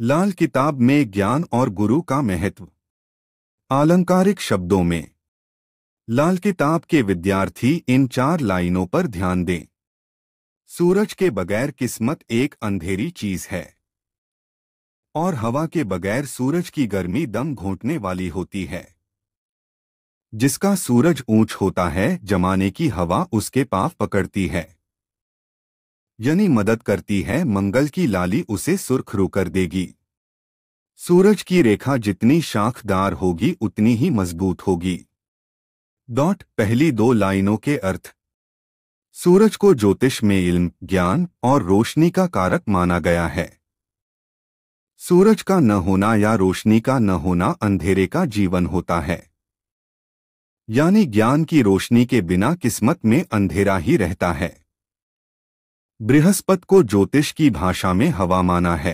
लाल किताब में ज्ञान और गुरु का महत्व आलंकारिक शब्दों में लाल किताब के विद्यार्थी इन चार लाइनों पर ध्यान दें सूरज के बगैर किस्मत एक अंधेरी चीज है और हवा के बगैर सूरज की गर्मी दम घोटने वाली होती है जिसका सूरज ऊंच होता है जमाने की हवा उसके पाप पकड़ती है यानी मदद करती है मंगल की लाली उसे सुर्ख कर देगी सूरज की रेखा जितनी शाखदार होगी उतनी ही मजबूत होगी डॉट पहली दो लाइनों के अर्थ सूरज को ज्योतिष में इल्म ज्ञान और रोशनी का कारक माना गया है सूरज का न होना या रोशनी का न होना अंधेरे का जीवन होता है यानी ज्ञान की रोशनी के बिना किस्मत में अंधेरा ही रहता है बृहस्पत को ज्योतिष की भाषा में हवा माना है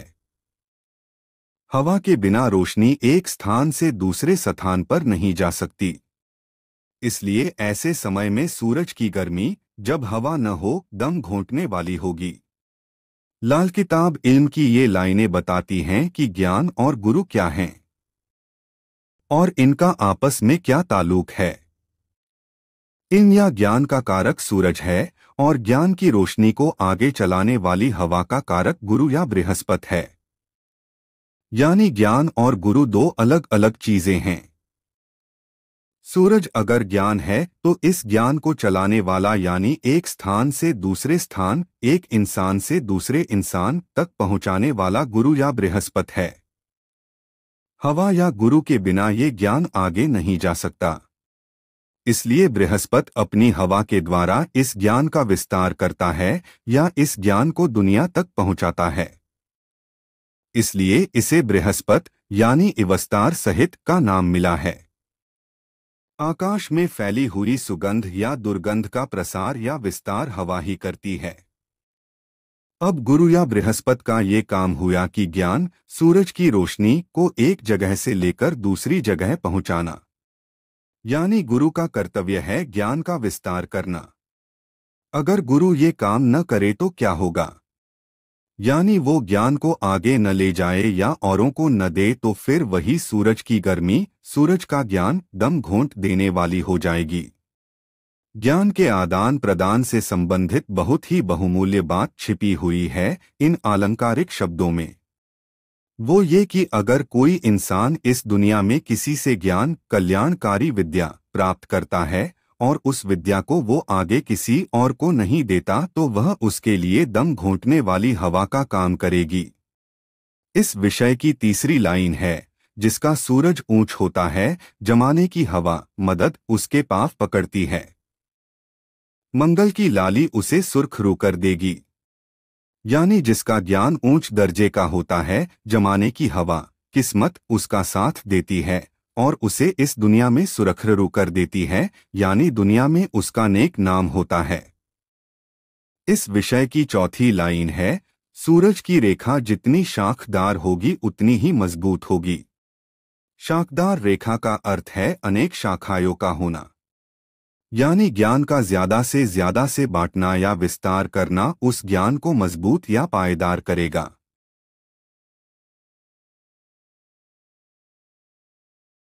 हवा के बिना रोशनी एक स्थान से दूसरे स्थान पर नहीं जा सकती इसलिए ऐसे समय में सूरज की गर्मी जब हवा न हो दम घोंटने वाली होगी लाल किताब इल्म की ये लाइनें बताती हैं कि ज्ञान और गुरु क्या हैं और इनका आपस में क्या ताल्लुक है इन या ज्ञान का कारक सूरज है और ज्ञान की रोशनी को आगे चलाने वाली हवा का कारक गुरु या बृहस्पत है यानी ज्ञान और गुरु दो अलग अलग चीजें हैं सूरज अगर ज्ञान है तो इस ज्ञान को चलाने वाला यानी एक स्थान से दूसरे स्थान एक इंसान से दूसरे इंसान तक पहुंचाने वाला गुरु या बृहस्पत है हवा या गुरु के बिना ये ज्ञान आगे नहीं जा सकता इसलिए बृहस्पत अपनी हवा के द्वारा इस ज्ञान का विस्तार करता है या इस ज्ञान को दुनिया तक पहुंचाता है इसलिए इसे बृहस्पत यानी इवस्तार सहित का नाम मिला है आकाश में फैली हुई सुगंध या दुर्गंध का प्रसार या विस्तार हवा ही करती है अब गुरु या बृहस्पत का ये काम हुआ कि ज्ञान सूरज की रोशनी को एक जगह से लेकर दूसरी जगह पहुंचाना यानी गुरु का कर्तव्य है ज्ञान का विस्तार करना अगर गुरु ये काम न करे तो क्या होगा यानी वो ज्ञान को आगे न ले जाए या औरों को न दे तो फिर वही सूरज की गर्मी सूरज का ज्ञान दम घोंट देने वाली हो जाएगी ज्ञान के आदान प्रदान से संबंधित बहुत ही बहुमूल्य बात छिपी हुई है इन आलंकारिक शब्दों में वो ये कि अगर कोई इंसान इस दुनिया में किसी से ज्ञान कल्याणकारी विद्या प्राप्त करता है और उस विद्या को वो आगे किसी और को नहीं देता तो वह उसके लिए दम घोंटने वाली हवा का काम करेगी इस विषय की तीसरी लाइन है जिसका सूरज ऊंच होता है जमाने की हवा मदद उसके पाप पकड़ती है मंगल की लाली उसे सुर्ख रू कर देगी यानी जिसका ज्ञान ऊंच दर्जे का होता है जमाने की हवा किस्मत उसका साथ देती है और उसे इस दुनिया में सुरखरू कर देती है यानी दुनिया में उसका नेक नाम होता है इस विषय की चौथी लाइन है सूरज की रेखा जितनी शाखदार होगी उतनी ही मजबूत होगी शाखदार रेखा का अर्थ है अनेक शाखाओं का होना यानी ज्ञान का ज्यादा से ज्यादा से बांटना या विस्तार करना उस ज्ञान को मजबूत या पायेदार करेगा